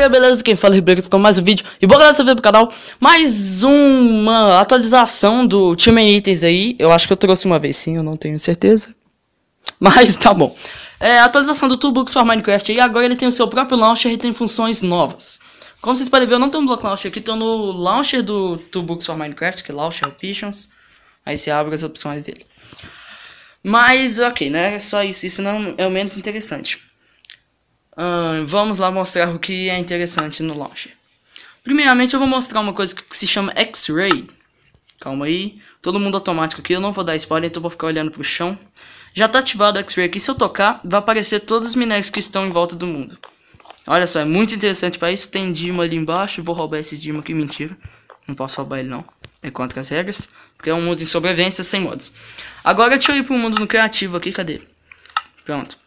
galera, beleza? Quem fala é Ribeiro com é mais um vídeo E boa galera, ver pro canal mais uma atualização do Time em Itens aí Eu acho que eu trouxe uma vez sim, eu não tenho certeza Mas tá bom é, Atualização do Toolbox for Minecraft aí, agora ele tem o seu próprio launcher e tem funções novas Como vocês podem ver, eu não tenho um bloco launcher aqui, tô no launcher do Toolbox for Minecraft Que é Launcher Options Aí você abre as opções dele Mas ok, né, é só isso, isso não é o menos interessante vamos lá mostrar o que é interessante no launcher. Primeiramente eu vou mostrar uma coisa que se chama X-Ray. Calma aí. Todo mundo automático aqui, eu não vou dar spoiler, então vou ficar olhando pro chão. Já tá ativado o X-Ray aqui, se eu tocar, vai aparecer todos os minérios que estão em volta do mundo. Olha só, é muito interessante para isso. Tem Dima ali embaixo, vou roubar esse Dima aqui, mentira. Não posso roubar ele não, é contra as regras. Porque é um mundo em sobrevivência sem modos. Agora deixa eu ir pro mundo no criativo aqui, cadê? Pronto.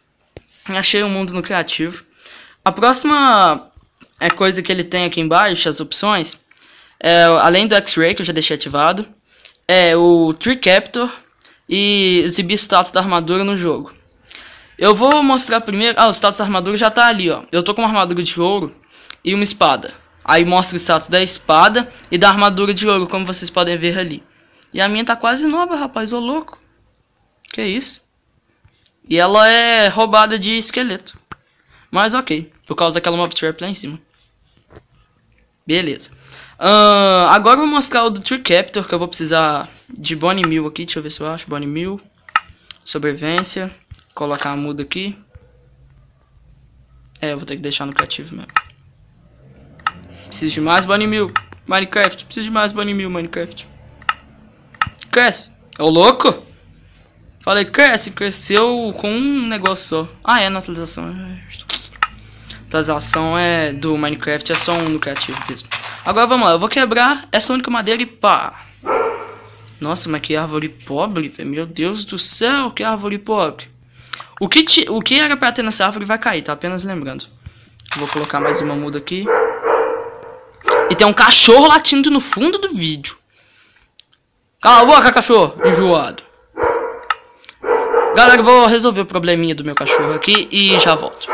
Achei o um mundo no criativo. A próxima é coisa que ele tem aqui embaixo, as opções, é, além do X-Ray, que eu já deixei ativado, é o Tree Captor e exibir status da armadura no jogo. Eu vou mostrar primeiro... Ah, o status da armadura já tá ali, ó. Eu tô com uma armadura de ouro e uma espada. Aí mostra o status da espada e da armadura de ouro, como vocês podem ver ali. E a minha tá quase nova, rapaz, ô louco. Que isso? E ela é roubada de esqueleto. Mas ok. Por causa daquela mob trap lá em cima. Beleza. Uh, agora eu vou mostrar o do True Captor, que eu vou precisar de Bonnie Mill aqui. Deixa eu ver se eu acho. Bonnie Mill. Sobrevivência. Colocar a muda aqui. É, eu vou ter que deixar no criativo mesmo. Preciso de mais Bonnie Mill. Minecraft. Preciso de mais Bonnie Mill, Minecraft. Cresce. É o louco? Falei, cresce. Cresceu com um negócio só. Ah, é, na atualização atualização é do Minecraft é só um lucrativo mesmo. Agora vamos lá, eu vou quebrar essa única madeira e pá. Nossa, mas que árvore pobre, véio. meu Deus do céu, que árvore pobre. O que, o que era pra ter nessa árvore vai cair, tá? Apenas lembrando. Vou colocar mais uma muda aqui. E tem um cachorro latindo no fundo do vídeo. Cala a boca, cachorro, enjoado. Galera, vou resolver o probleminha do meu cachorro aqui e já volto.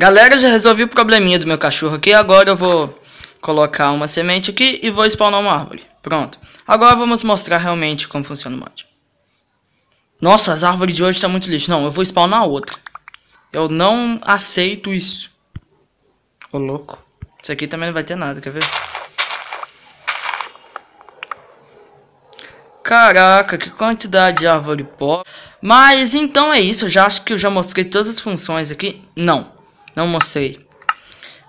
Galera, já resolvi o probleminha do meu cachorro aqui. Agora eu vou colocar uma semente aqui e vou spawnar uma árvore. Pronto. Agora vamos mostrar realmente como funciona o mod. Nossa, as árvores de hoje estão tá muito lixo. Não, eu vou spawnar outra. Eu não aceito isso. Ô, louco. Isso aqui também não vai ter nada, quer ver? Caraca, que quantidade de árvore pó. Mas então é isso, eu já acho que eu já mostrei todas as funções aqui. Não, não mostrei.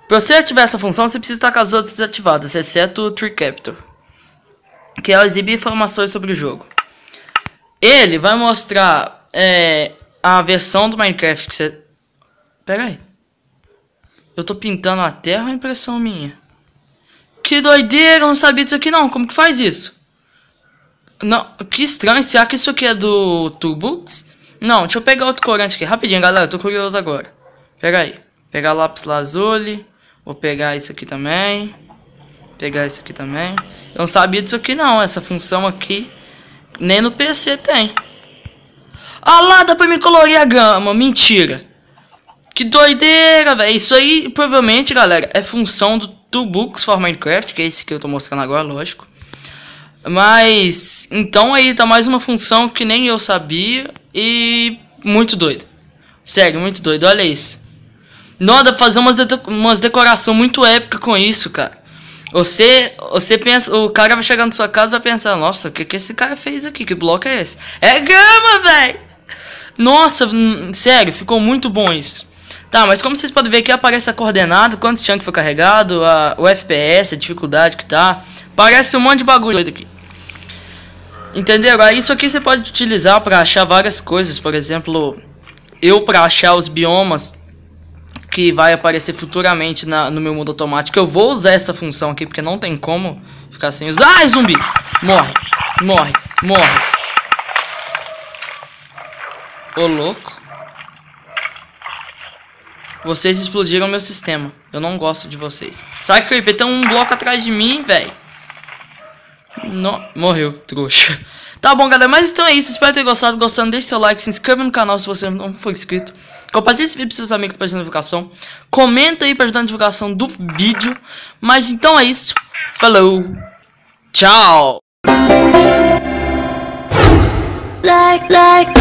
Pra você ativar essa função, você precisa estar com as outras ativadas, exceto o Tree Captor, Que ela exibe informações sobre o jogo. Ele vai mostrar é, a versão do Minecraft que você... Pera aí. Eu tô pintando a terra, é impressão minha. Que doideira, eu não sabia disso aqui não. Como que faz isso? Não, que estranho. Será que isso aqui é do Tubux? Não, deixa eu pegar outro corante aqui. Rapidinho, galera. Tô curioso agora. Pera aí. Pegar lápis lazuli. Vou pegar isso aqui também. Pegar isso aqui também. Eu não sabia disso aqui não. Essa função aqui. Nem no PC tem. Ah lá, dá pra me colorir a gama Mentira. Que doideira, velho. Isso aí, provavelmente, galera, é função do Tubux for Minecraft. Que é esse que eu tô mostrando agora, lógico. Mas, então aí tá mais uma função que nem eu sabia. E muito doido. Sério, muito doido. Olha isso. Não, dá pra fazer umas, de umas decoração muito épica com isso, cara. Você, você pensa, o cara vai chegar na sua casa e vai pensar, nossa, o que que esse cara fez aqui? Que bloco é esse? É grama, velho. Nossa, sério, ficou muito bom isso. Tá, mas como vocês podem ver aqui aparece a coordenada, quantos chunk foi carregado, a, o FPS, a dificuldade que tá. Parece um monte de bagulho aqui. Entenderam? Aí isso aqui você pode utilizar para achar várias coisas, por exemplo, eu para achar os biomas que vai aparecer futuramente na, no meu mundo automático. Eu vou usar essa função aqui, porque não tem como ficar sem usar. Ai, zumbi! Morre, morre, morre. Ô, louco. Vocês explodiram meu sistema. Eu não gosto de vocês. Sai, Creeper, tem um bloco atrás de mim, velho. Morreu, trouxa. Tá bom, galera, mas então é isso. Espero ter gostado. Gostando, deixe seu like, se inscreva no canal se você não for inscrito. Compartilhe esse vídeo com seus amigos para ajudar a divulgação. Comenta aí para ajudar a divulgação do vídeo. Mas então é isso. Falou. Tchau. Like, like.